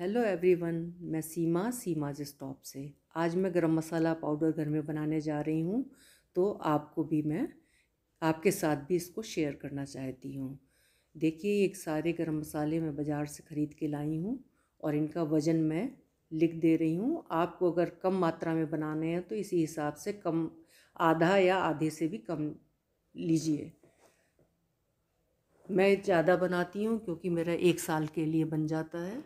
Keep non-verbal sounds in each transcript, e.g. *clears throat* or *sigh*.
hello everyone मैं सीमा सीमा जिस top से आज मैं गरम मसाला पाउडर घर में बनाने जा रही हूँ तो आपको भी मैं आपके साथ भी इसको शेयर करना चाहती हूँ देखिए ये सारे गरम मसाले मैं बाज़ार से ख़रीद के लाई हूँ और इनका वज़न मैं लिख दे रही हूँ आपको अगर कम मात्रा में बनाने हैं तो इसी हिसाब से कम आधा या आधे से भी कम लीजिए मैं ज़्यादा बनाती हूँ क्योंकि मेरा एक साल के लिए बन जाता है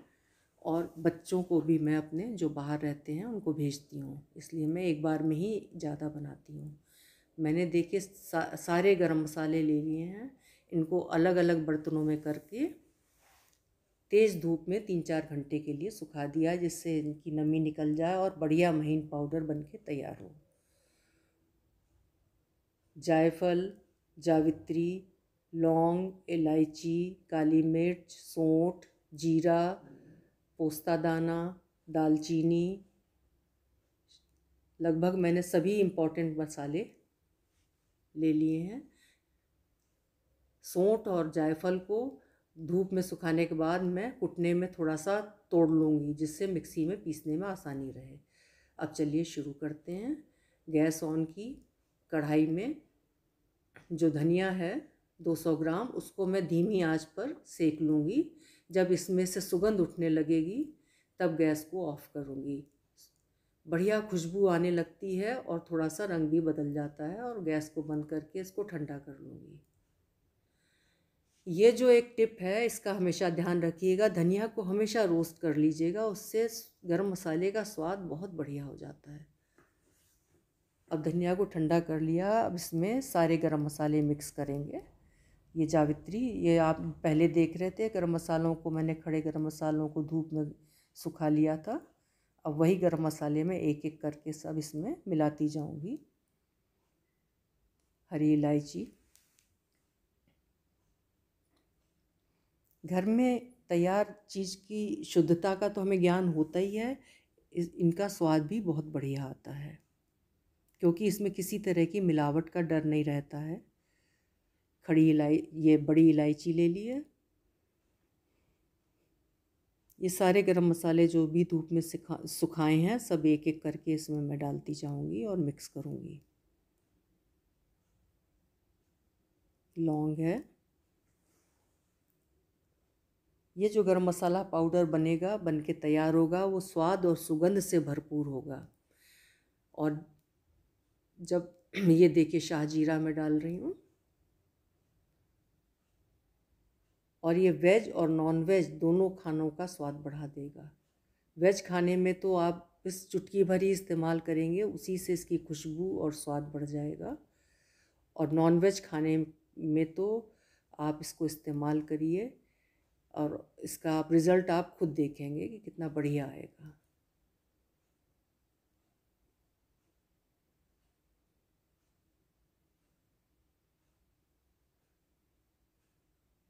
और बच्चों को भी मैं अपने जो बाहर रहते हैं उनको भेजती हूँ इसलिए मैं एक बार में ही ज़्यादा बनाती हूँ मैंने देखे सा, सारे गरम मसाले ले लिए हैं इनको अलग अलग बर्तनों में करके तेज़ धूप में तीन चार घंटे के लिए सुखा दिया जिससे इनकी नमी निकल जाए और बढ़िया महीन पाउडर बन के तैयार हो जायफल जावित्री लौंग इलायची काली मिर्च सौंठ जीरा पोस्ता दाना दालचीनी लगभग मैंने सभी इम्पोर्टेंट मसाले ले लिए हैं सौंठ और जायफल को धूप में सुखाने के बाद मैं कुटने में थोड़ा सा तोड़ लूँगी जिससे मिक्सी में पीसने में आसानी रहे अब चलिए शुरू करते हैं गैस ऑन की कढ़ाई में जो धनिया है 200 ग्राम उसको मैं धीमी आंच पर सेक लूँगी जब इसमें से सुगंध उठने लगेगी तब गैस को ऑफ़ करूँगी बढ़िया खुशबू आने लगती है और थोड़ा सा रंग भी बदल जाता है और गैस को बंद करके इसको ठंडा कर लूँगी ये जो एक टिप है इसका हमेशा ध्यान रखिएगा धनिया को हमेशा रोस्ट कर लीजिएगा उससे गर्म मसाले का स्वाद बहुत बढ़िया हो जाता है अब धनिया को ठंडा कर लिया अब इसमें सारे गर्म मसाले मिक्स करेंगे ये जावित्री ये आप पहले देख रहे थे गर्म मसालों को मैंने खड़े गर्म मसालों को धूप में सुखा लिया था अब वही गर्म मसाले में एक एक करके सब इसमें मिलाती जाऊंगी हरी इलायची घर में तैयार चीज़ की शुद्धता का तो हमें ज्ञान होता ही है इनका स्वाद भी बहुत बढ़िया आता है क्योंकि इसमें किसी तरह की मिलावट का डर नहीं रहता है खड़ी इलाई ये बड़ी इलायची ले ली है ये सारे गरम मसाले जो भी धूप में सिखा सुखाए हैं सब एक एक करके इसमें मैं डालती जाऊंगी और मिक्स करूंगी लौंग है ये जो गरम मसाला पाउडर बनेगा बन के तैयार होगा वो स्वाद और सुगंध से भरपूर होगा और जब *clears throat* ये देखिए शाहजीरा में डाल रही हूँ और ये वेज और नॉन वेज दोनों खानों का स्वाद बढ़ा देगा वेज खाने में तो आप इस चुटकी भर ही इस्तेमाल करेंगे उसी से इसकी खुशबू और स्वाद बढ़ जाएगा और नॉन वेज खाने में तो आप इसको इस्तेमाल करिए और इसका आप रिज़ल्ट आप खुद देखेंगे कि कितना बढ़िया आएगा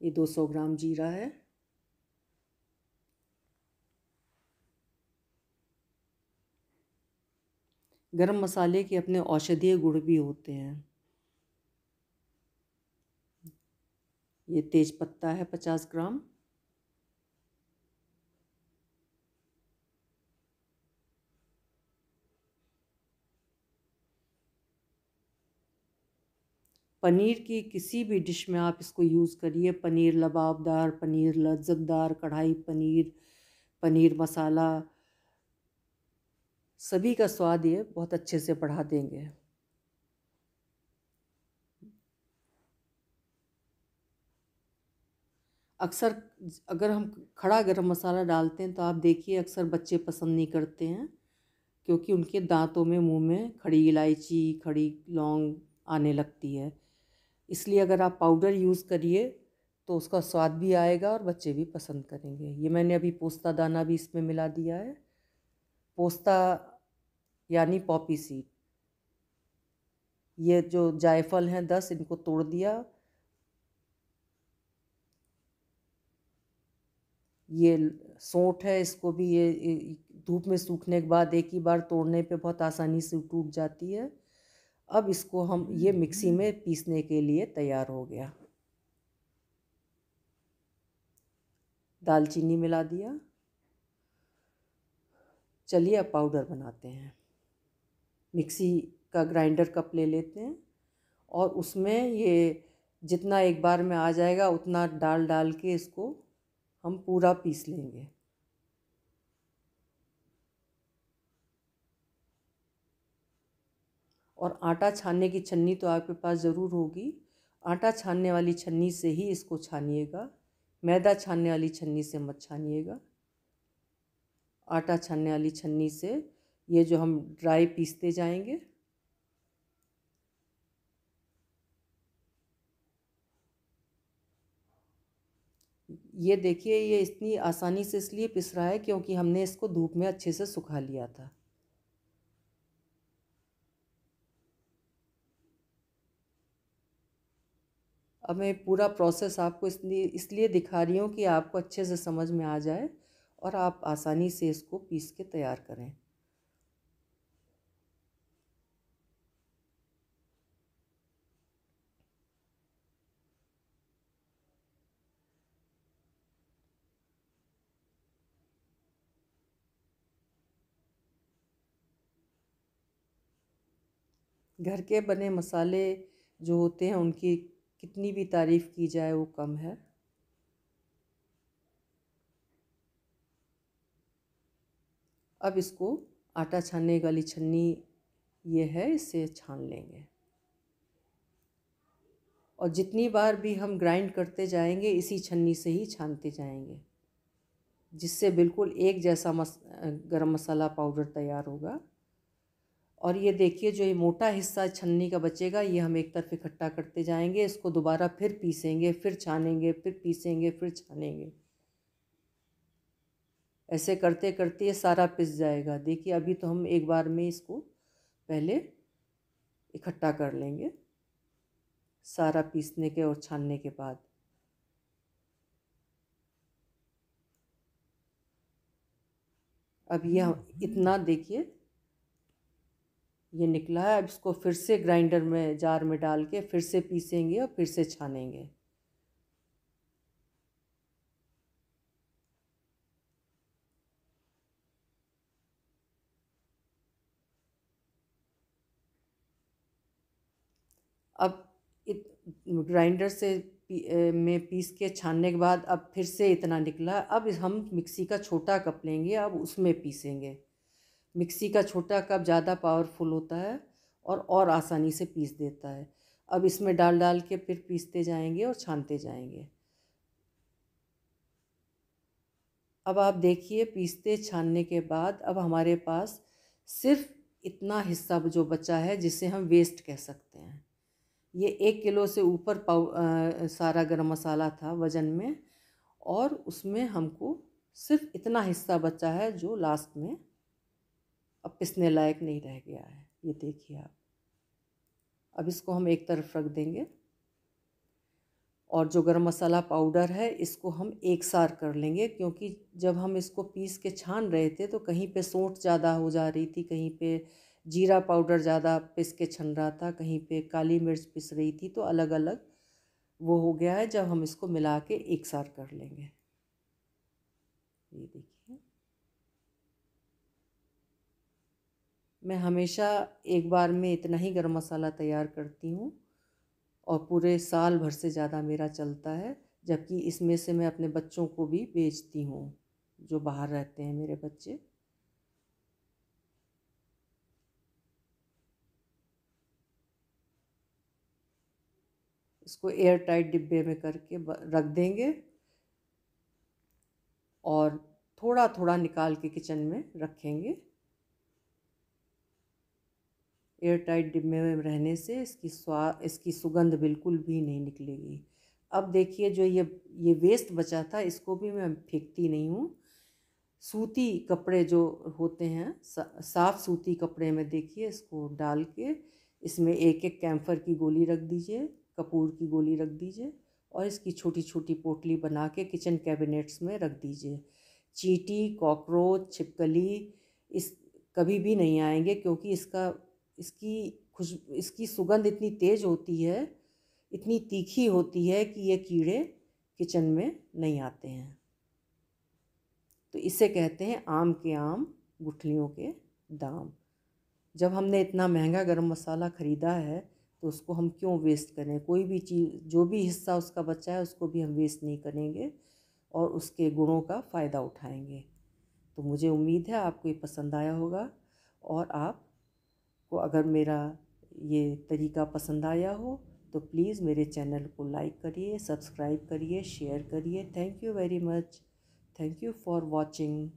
ये 200 ग्राम जीरा है गरम मसाले के अपने औषधीय गुण भी होते हैं ये तेज पत्ता है पचास ग्राम पनीर की किसी भी डिश में आप इसको यूज़ करिए पनीर लबाबदार पनीर लज्जतदार कढ़ाई पनीर पनीर मसाला सभी का स्वाद ये बहुत अच्छे से बढ़ा देंगे अक्सर अगर हम खड़ा गरम मसाला डालते हैं तो आप देखिए अक्सर बच्चे पसंद नहीं करते हैं क्योंकि उनके दांतों में मुंह में खड़ी इलायची खड़ी लौंग आने लगती है इसलिए अगर आप पाउडर यूज़ करिए तो उसका स्वाद भी आएगा और बच्चे भी पसंद करेंगे ये मैंने अभी पोस्ता दाना भी इसमें मिला दिया है पोस्ता यानी पॉपी सीड ये जो जायफल हैं दस इनको तोड़ दिया ये सोंठ है इसको भी ये धूप में सूखने के बाद एक ही बार तोड़ने पे बहुत आसानी से टूट जाती है अब इसको हम ये मिक्सी में पीसने के लिए तैयार हो गया दालचीनी मिला दिया चलिए अब पाउडर बनाते हैं मिक्सी का ग्राइंडर कप ले लेते हैं और उसमें ये जितना एक बार में आ जाएगा उतना डाल डाल के इसको हम पूरा पीस लेंगे और आटा छानने की छन्नी तो आपके पास ज़रूर होगी आटा छानने वाली छन्नी से ही इसको छानिएगा मैदा छानने वाली छन्नी से मत छानिएगा आटा छानने वाली छन्नी से ये जो हम ड्राई पीसते जाएंगे ये देखिए ये इतनी आसानी से इसलिए पिस रहा है क्योंकि हमने इसको धूप में अच्छे से सुखा लिया था अब मैं पूरा प्रोसेस आपको इसलिए इसलिए दिखा रही हूँ कि आपको अच्छे से समझ में आ जाए और आप आसानी से इसको पीस के तैयार करें घर के बने मसाले जो होते हैं उनकी कितनी भी तारीफ़ की जाए वो कम है अब इसको आटा छानने वाली छन्नी ये है इसे छान लेंगे और जितनी बार भी हम ग्राइंड करते जाएंगे इसी छन्नी से ही छानते जाएंगे जिससे बिल्कुल एक जैसा मस गरम मसाला पाउडर तैयार होगा और ये देखिए जो ये मोटा हिस्सा छन्नी का बचेगा ये हम एक तरफ इकट्ठा करते जाएंगे इसको दोबारा फिर पीसेंगे फिर छानेंगे फिर पीसेंगे फिर छानेंगे ऐसे करते करते ये सारा पिस जाएगा देखिए अभी तो हम एक बार में इसको पहले इकट्ठा कर लेंगे सारा पीसने के और छानने के बाद अब यह इतना देखिए ये निकला है अब इसको फिर से ग्राइंडर में जार में डाल के फिर से पीसेंगे और फिर से छानेंगे अब ग्राइंडर से पी, में पीस के छानने के बाद अब फिर से इतना निकला अब हम मिक्सी का छोटा कप लेंगे अब उसमें पीसेंगे मिक्सी का छोटा कप ज़्यादा पावरफुल होता है और और आसानी से पीस देता है अब इसमें डाल डाल के फिर पीसते जाएंगे और छानते जाएंगे अब आप देखिए पीसते छानने के बाद अब हमारे पास सिर्फ इतना हिस्सा जो बचा है जिसे हम वेस्ट कह सकते हैं ये एक किलो से ऊपर पाव सारा गरम मसाला था वज़न में और उसमें हमको सिर्फ इतना हिस्सा बचा है जो लास्ट में अब पिसने लायक नहीं रह गया है ये देखिए आप अब इसको हम एक तरफ रख देंगे और जो गरम मसाला पाउडर है इसको हम एक सार कर लेंगे क्योंकि जब हम इसको पीस के छान रहे थे तो कहीं पे सोट ज़्यादा हो जा रही थी कहीं पे जीरा पाउडर ज़्यादा पिस के छन रहा था कहीं पे काली मिर्च पिस रही थी तो अलग अलग वो हो गया है जब हम इसको मिला के एक सार कर लेंगे ये देखिए मैं हमेशा एक बार में इतना ही गर्म मसाला तैयार करती हूँ और पूरे साल भर से ज़्यादा मेरा चलता है जबकि इसमें से मैं अपने बच्चों को भी बेचती हूँ जो बाहर रहते हैं मेरे बच्चे इसको एयर टाइट डिब्बे में करके रख देंगे और थोड़ा थोड़ा निकाल के किचन में रखेंगे एयर टाइट डिब्बे में रहने से इसकी स्वा इसकी सुगंध बिल्कुल भी नहीं निकलेगी अब देखिए जो ये ये वेस्ट बचा था इसको भी मैं फेंकती नहीं हूँ सूती कपड़े जो होते हैं सा, साफ सूती कपड़े में देखिए इसको डाल के इसमें एक एक कैम्फर की गोली रख दीजिए कपूर की गोली रख दीजिए और इसकी छोटी छोटी पोटली बना के किचन कैबिनेट्स में रख दीजिए चीटी कॉकरोच छिपकली इस कभी भी नहीं आएंगे क्योंकि इसका इसकी खुश इसकी सुगंध इतनी तेज़ होती है इतनी तीखी होती है कि ये कीड़े किचन में नहीं आते हैं तो इसे कहते हैं आम के आम गुठलियों के दाम जब हमने इतना महंगा गरम मसाला ख़रीदा है तो उसको हम क्यों वेस्ट करें कोई भी चीज़ जो भी हिस्सा उसका बचा है उसको भी हम वेस्ट नहीं करेंगे और उसके गुणों का फ़ायदा उठाएंगे तो मुझे उम्मीद है आपको ये पसंद आया होगा और आप को अगर मेरा ये तरीका पसंद आया हो तो प्लीज़ मेरे चैनल को लाइक करिए सब्सक्राइब करिए शेयर करिए thank you very much thank you for watching